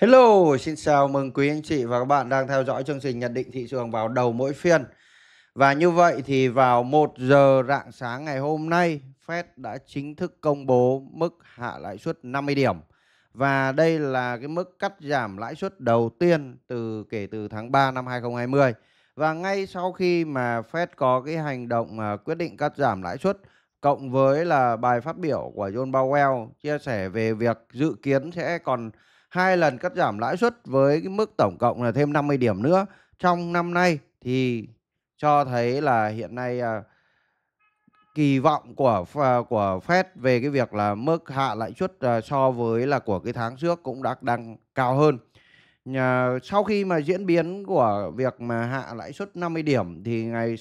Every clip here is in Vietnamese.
Hello, xin chào mừng quý anh chị và các bạn đang theo dõi chương trình nhận định thị trường vào đầu mỗi phiên. Và như vậy thì vào 1 giờ rạng sáng ngày hôm nay, Fed đã chính thức công bố mức hạ lãi suất 50 điểm. Và đây là cái mức cắt giảm lãi suất đầu tiên từ kể từ tháng 3 năm 2020. Và ngay sau khi mà Fed có cái hành động à, quyết định cắt giảm lãi suất cộng với là bài phát biểu của John Powell chia sẻ về việc dự kiến sẽ còn hai lần cắt giảm lãi suất với cái mức tổng cộng là thêm 50 điểm nữa trong năm nay thì cho thấy là hiện nay à, kỳ vọng của à, của Fed về cái việc là mức hạ lãi suất à, so với là của cái tháng trước cũng đã đang cao hơn. À, sau khi mà diễn biến của việc mà hạ lãi suất 50 điểm thì ngày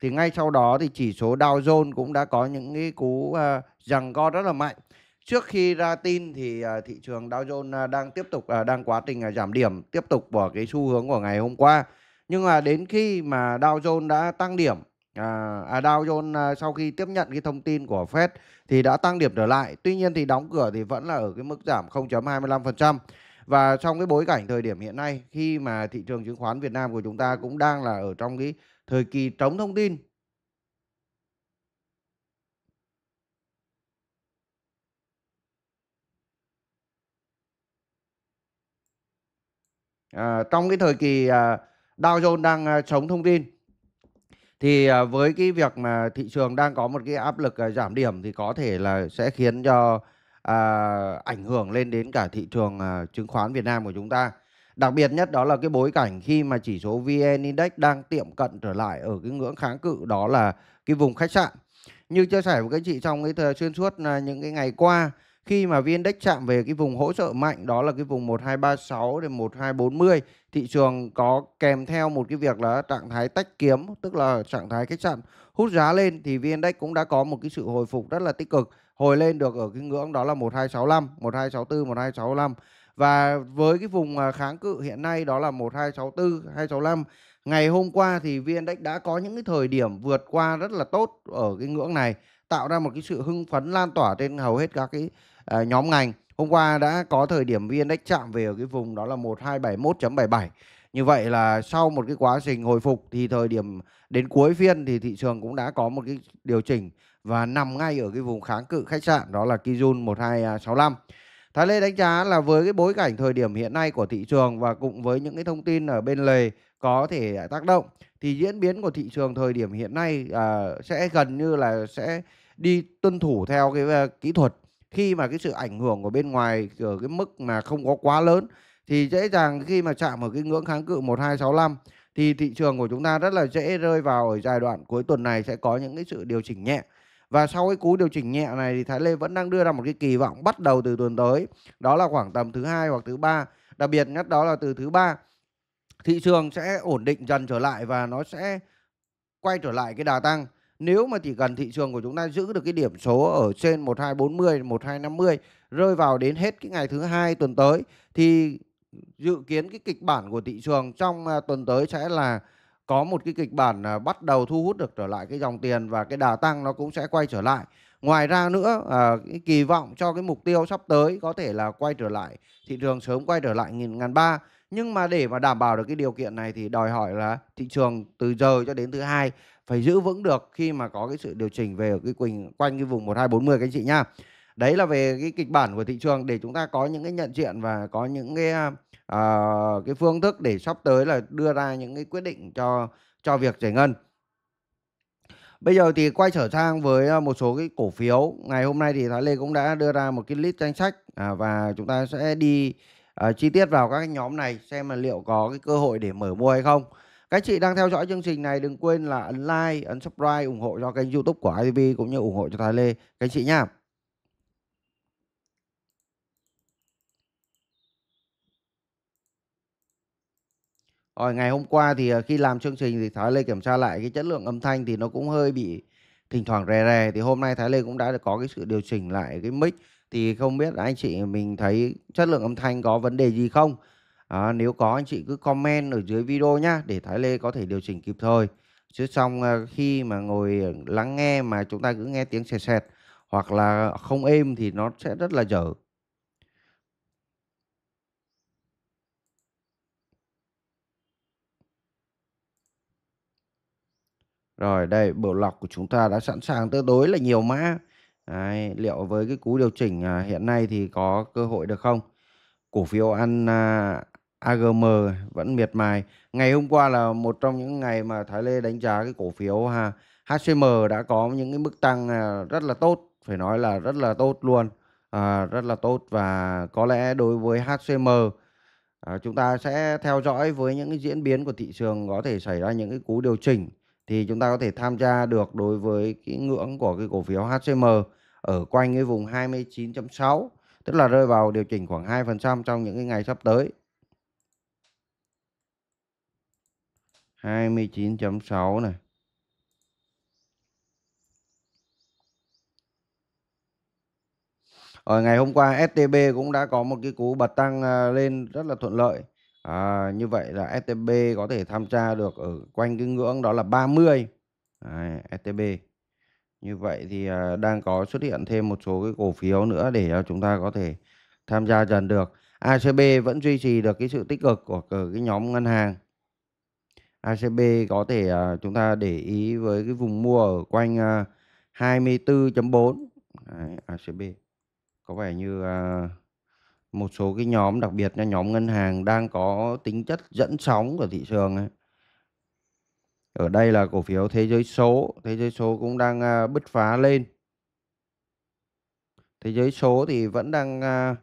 thì ngay sau đó thì chỉ số Dow Jones cũng đã có những cái cú à, rằng co rất là mạnh. Trước khi ra tin thì à, thị trường Dow Jones à, đang tiếp tục à, đang quá trình giảm điểm tiếp tục của cái xu hướng của ngày hôm qua. Nhưng mà đến khi mà Dow Jones đã tăng điểm À, Dow Jones sau khi tiếp nhận cái thông tin của Fed thì đã tăng điểm trở lại. Tuy nhiên thì đóng cửa thì vẫn là ở cái mức giảm 0.25%. Và trong cái bối cảnh thời điểm hiện nay khi mà thị trường chứng khoán Việt Nam của chúng ta cũng đang là ở trong cái thời kỳ trống thông tin à, trong cái thời kỳ à, Dow Jones đang à, chống thông tin thì à, với cái việc mà thị trường đang có một cái áp lực à, giảm điểm thì có thể là sẽ khiến cho à, ảnh hưởng lên đến cả thị trường à, chứng khoán Việt Nam của chúng ta đặc biệt nhất đó là cái bối cảnh khi mà chỉ số VN Index đang tiệm cận trở lại ở cái ngưỡng kháng cự đó là cái vùng khách sạn như chia sẻ với các chị trong cái thời xuyên suốt à, những cái ngày qua khi mà VN-Index chạm về cái vùng hỗ trợ mạnh đó là cái vùng 1236 đến 1240 thị trường có kèm theo một cái việc là trạng thái tách kiếm tức là trạng thái khách sạn hút giá lên thì VN-Index cũng đã có một cái sự hồi phục rất là tích cực hồi lên được ở cái ngưỡng đó là 1265 1264 1265 và với cái vùng à, kháng cự hiện nay đó là 1264 265 ngày hôm qua thì VN-Index đã có những cái thời điểm vượt qua rất là tốt ở cái ngưỡng này tạo ra một cái sự hưng phấn lan tỏa trên hầu hết các cái Ờ, nhóm ngành. Hôm qua đã có thời điểm VN Index chạm về ở cái vùng đó là 1271.77. Như vậy là sau một cái quá trình hồi phục thì thời điểm đến cuối phiên thì thị trường cũng đã có một cái điều chỉnh và nằm ngay ở cái vùng kháng cự khách sạn đó là Kijun 1265. Thái Lê đánh giá là với cái bối cảnh thời điểm hiện nay của thị trường và cùng với những cái thông tin ở bên lề có thể tác động thì diễn biến của thị trường thời điểm hiện nay à, sẽ gần như là sẽ đi tuân thủ theo cái uh, kỹ thuật khi mà cái sự ảnh hưởng của bên ngoài ở cái mức mà không có quá lớn thì dễ dàng khi mà chạm ở cái ngưỡng kháng cự 1265 thì thị trường của chúng ta rất là dễ rơi vào ở giai đoạn cuối tuần này sẽ có những cái sự điều chỉnh nhẹ. Và sau cái cú điều chỉnh nhẹ này thì Thái Lê vẫn đang đưa ra một cái kỳ vọng bắt đầu từ tuần tới, đó là khoảng tầm thứ hai hoặc thứ ba, đặc biệt nhất đó là từ thứ ba thị trường sẽ ổn định dần trở lại và nó sẽ quay trở lại cái đà tăng nếu mà chỉ cần thị trường của chúng ta giữ được cái điểm số ở trên 1240, 1250 rơi vào đến hết cái ngày thứ hai tuần tới thì dự kiến cái kịch bản của thị trường trong à, tuần tới sẽ là có một cái kịch bản à, bắt đầu thu hút được trở lại cái dòng tiền và cái đà tăng nó cũng sẽ quay trở lại. Ngoài ra nữa à, cái kỳ vọng cho cái mục tiêu sắp tới có thể là quay trở lại thị trường sớm quay trở lại nghìn ngàn ba nhưng mà để mà đảm bảo được cái điều kiện này thì đòi hỏi là thị trường từ giờ cho đến thứ hai phải giữ vững được khi mà có cái sự điều chỉnh về cái quỳnh quanh cái vùng 1240 các anh chị nhá. Đấy là về cái kịch bản của thị trường để chúng ta có những cái nhận diện và có những cái uh, cái phương thức để sắp tới là đưa ra những cái quyết định cho cho việc giải ngân. Bây giờ thì quay trở sang với à, một số cái cổ phiếu. Ngày hôm nay thì Thái Lê cũng đã đưa ra một cái list danh sách à, và chúng ta sẽ đi Ờ, chi tiết vào các nhóm này xem là liệu có cái cơ hội để mở mua hay không các chị đang theo dõi chương trình này đừng quên là ấn like ấn subscribe ủng hộ cho kênh youtube của ITV cũng như ủng hộ cho Thái Lê các anh chị nhá Rồi ngày hôm qua thì ờ, khi làm chương trình thì Thái Lê kiểm tra lại cái chất lượng âm thanh thì nó cũng hơi bị thỉnh thoảng rè rè thì hôm nay Thái Lê cũng đã có cái sự điều chỉnh lại cái mic thì không biết anh chị mình thấy chất lượng âm thanh có vấn đề gì không à, nếu có anh chị cứ comment ở dưới video nhá để Thái Lê có thể điều chỉnh kịp thời chứ xong à, khi mà ngồi lắng nghe mà chúng ta cứ nghe tiếng sẹt sẹt hoặc là không êm thì nó sẽ rất là dở Rồi đây, bộ lọc của chúng ta đã sẵn sàng tương đối là nhiều mã. Đấy, liệu với cái cú điều chỉnh à, hiện nay thì có cơ hội được không? Cổ phiếu ăn à, AGM vẫn miệt mài. Ngày hôm qua là một trong những ngày mà Thái Lê đánh giá cái cổ phiếu à, HCM đã có những cái mức tăng rất là tốt, phải nói là rất là tốt luôn. À, rất là tốt và có lẽ đối với HCM à, chúng ta sẽ theo dõi với những cái diễn biến của thị trường có thể xảy ra những cái cú điều chỉnh thì chúng ta có thể tham gia được đối với cái ngưỡng của cái cổ phiếu HCM ở quanh cái vùng 29.6 tức là rơi vào điều chỉnh khoảng 2% trong những cái ngày sắp tới 29.6 này Ở ờ, ngày hôm qua STB cũng đã có một cái cú bật tăng à, lên rất là thuận lợi. À, như vậy là STB có thể tham gia được ở quanh cái ngưỡng đó là 30. Đấy, STB. Như vậy thì à, đang có xuất hiện thêm một số cái cổ phiếu nữa để à, chúng ta có thể tham gia dần được. ACB vẫn duy trì được cái sự tích cực của, cái nhóm ngân hàng. ACB có thể à, chúng ta để ý với cái vùng mua ở quanh à, 24.4 ACB. Có vẻ như một số cái nhóm đặc biệt là nhóm ngân hàng đang có tính chất dẫn sóng của thị trường ấy ở đây là cổ phiếu thế giới số, thế giới số cũng đang à, bứt phá lên. Thế giới số thì vẫn đang à,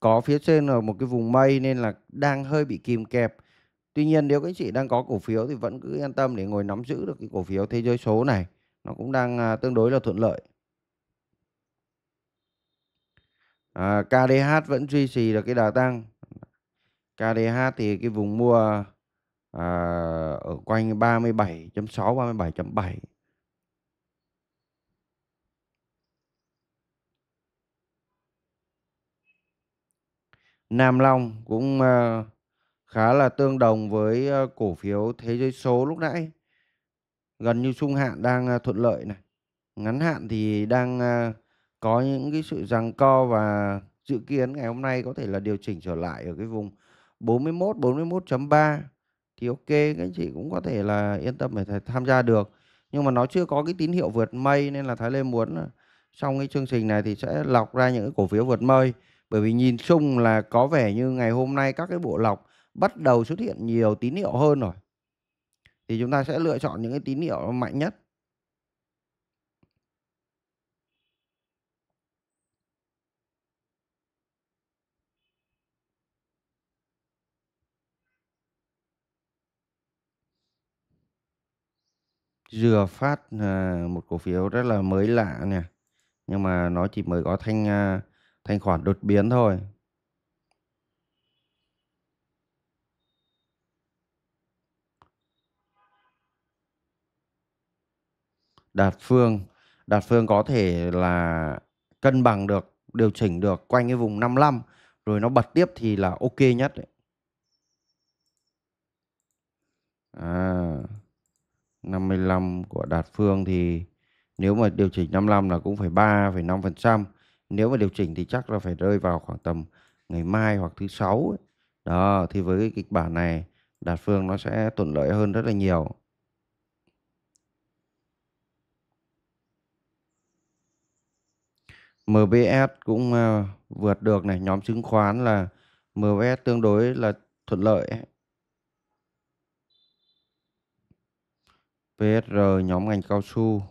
có phía trên là một cái vùng mây nên là đang hơi bị kìm kẹp. Tuy nhiên nếu các anh chị đang có cổ phiếu thì vẫn cứ yên tâm để ngồi nắm giữ được cái cổ phiếu thế giới số này. Nó cũng đang à, tương đối là thuận lợi. À, KDH vẫn duy trì được cái đà tăng. KDH thì cái vùng mua à, ở quanh 37.6 37.7 Nam Long cũng à, khá là tương đồng với ờ, cổ phiếu thế giới số lúc nãy gần như trung hạn đang thuận lợi này ngắn hạn thì đang có những cái sự giằng co và dự kiến ngày hôm nay có thể là điều chỉnh trở lại ở cái vùng 41 41.3 thì ok các anh chị cũng có thể là yên tâm để tham gia được nhưng mà nó chưa có cái tín hiệu vượt mây nên là Thái Lê muốn trong ờ, cái chương trình này thì sẽ lọc ra những cái cổ phiếu vượt mây bởi vì nhìn chung là có vẻ như ngày hôm nay các cái bộ lọc bắt đầu xuất hiện nhiều tín hiệu hơn rồi thì chúng ta sẽ lựa chọn những cái tín hiệu mạnh nhất Dừa Phát ờ, một cổ phiếu rất là mới lạ nè. Nhưng mà nó chỉ mới có thanh ờ, thanh khoản đột biến thôi. Đạt Phương, Đạt Phương có thể là cân bằng được, điều chỉnh được quanh cái vùng 55 rồi nó bật tiếp thì là ok nhất đấy. À 55 của Đạt Phương thì nếu mà điều chỉnh 55 là cũng phải 3,5%. Nếu mà điều chỉnh thì chắc là phải rơi vào khoảng tầm ngày mai hoặc thứ sáu Đó, thì với cái kịch bản này Đạt Phương nó sẽ thuận lợi hơn rất là nhiều. MBS cũng ờ, vượt được này, nhóm chứng khoán là MBS tương đối là thuận lợi PSR nhóm ngành cao su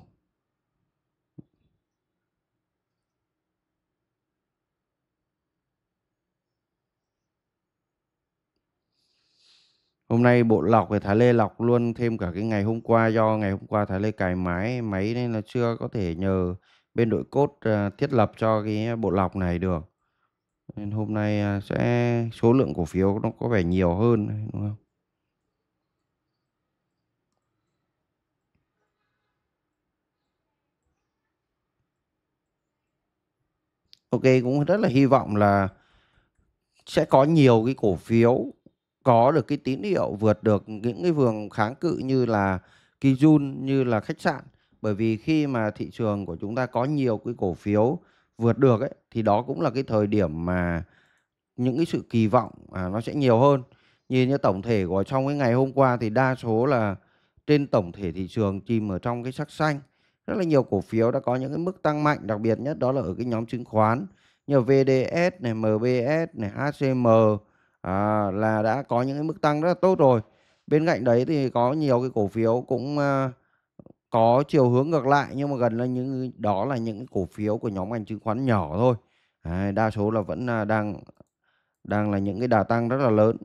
Hôm nay bộ lọc thì Thái Lê lọc luôn thêm cả cái ngày hôm qua do ngày hôm qua Thái Lê cài máy máy nên là chưa có thể nhờ bên đội cốt à, thiết lập cho cái bộ lọc này được. Nên hôm nay à, sẽ số lượng cổ phiếu nó có vẻ nhiều hơn đúng không? ok cũng rất là hy vọng là sẽ có nhiều cái cổ phiếu có được cái tín hiệu vượt được những cái vườn kháng cự như là Kijun như là khách sạn bởi vì khi mà thị trường của chúng ta có nhiều cái cổ phiếu vượt được ấy thì đó cũng là cái thời điểm mà những cái sự kỳ vọng à, nó sẽ nhiều hơn nhìn như tổng thể của trong cái ngày hôm qua thì đa số là trên tổng thể thị trường chìm ở trong cái sắc xanh rất là nhiều cổ phiếu đã có những cái mức tăng mạnh đặc biệt nhất đó là ở cái nhóm chứng khoán như VDS này MBS này acm à, là đã có những cái mức tăng rất là tốt rồi bên cạnh đấy thì có nhiều cái cổ phiếu cũng à, có chiều hướng ngược lại nhưng mà gần là những đó là những cổ phiếu của nhóm ngành chứng khoán nhỏ thôi à, đa số là vẫn à, đang đang là những cái đà tăng rất là lớn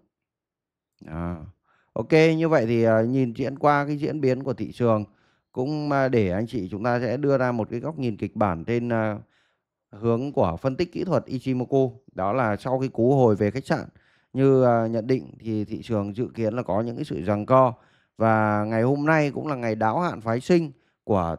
à, ok như vậy thì à, nhìn diễn qua cái diễn biến của thị trường cũng à, để anh chị chúng ta sẽ đưa ra một cái góc nhìn kịch bản trên à, hướng của phân tích kỹ thuật Ichimoku đó là sau cái cú hồi về khách sạn như à, nhận định thì thị trường dự kiến là có những cái sự giằng co và ngày hôm nay cũng là ngày đáo hạn phái sinh của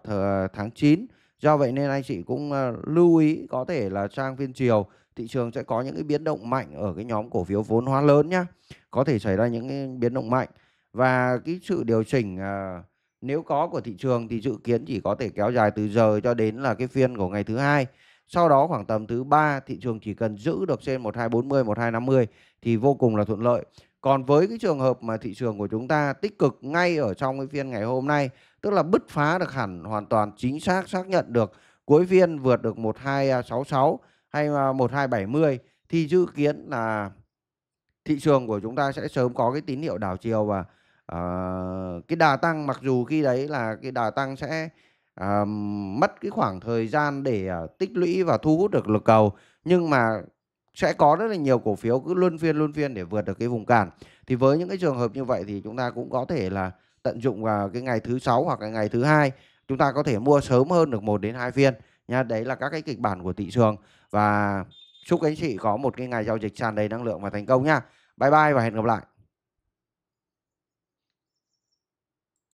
tháng 9 do vậy nên anh chị cũng lưu ý có thể là sang phiên chiều thị trường sẽ có những cái biến động mạnh ở cái nhóm cổ phiếu vốn hóa lớn nhá có thể xảy ra những cái biến động mạnh và cái sự điều chỉnh uh, nếu có của thị trường thì dự kiến chỉ có thể kéo dài từ giờ cho đến là cái phiên của ngày thứ hai sau đó khoảng tầm thứ ba thị trường chỉ cần giữ được trên 1240 1250 thì vô cùng là thuận lợi còn với cái trường hợp mà thị trường của chúng ta tích cực ngay ở trong cái phiên ngày hôm nay tức là bứt phá được hẳn hoàn toàn chính xác xác nhận được cuối phiên vượt được 1266 hay 1270 thì dự kiến là thị trường của chúng ta sẽ sớm có cái tín hiệu đảo chiều và uh, cái đà tăng mặc dù khi đấy là cái đà tăng sẽ uh, mất cái khoảng thời gian để uh, tích lũy và thu hút được lực cầu nhưng mà sẽ có rất là nhiều cổ phiếu cứ luân phiên luân phiên để vượt được cái vùng cản thì với những cái trường hợp như vậy thì chúng ta cũng có thể là tận dụng vào cái ngày thứ sáu hoặc là ngày thứ hai chúng ta có thể mua sớm hơn được một đến hai phiên nha đấy là các cái kịch bản của thị trường và chúc anh chị có một cái ngày giao dịch tràn đầy năng lượng và thành công nha bye bye và hẹn gặp lại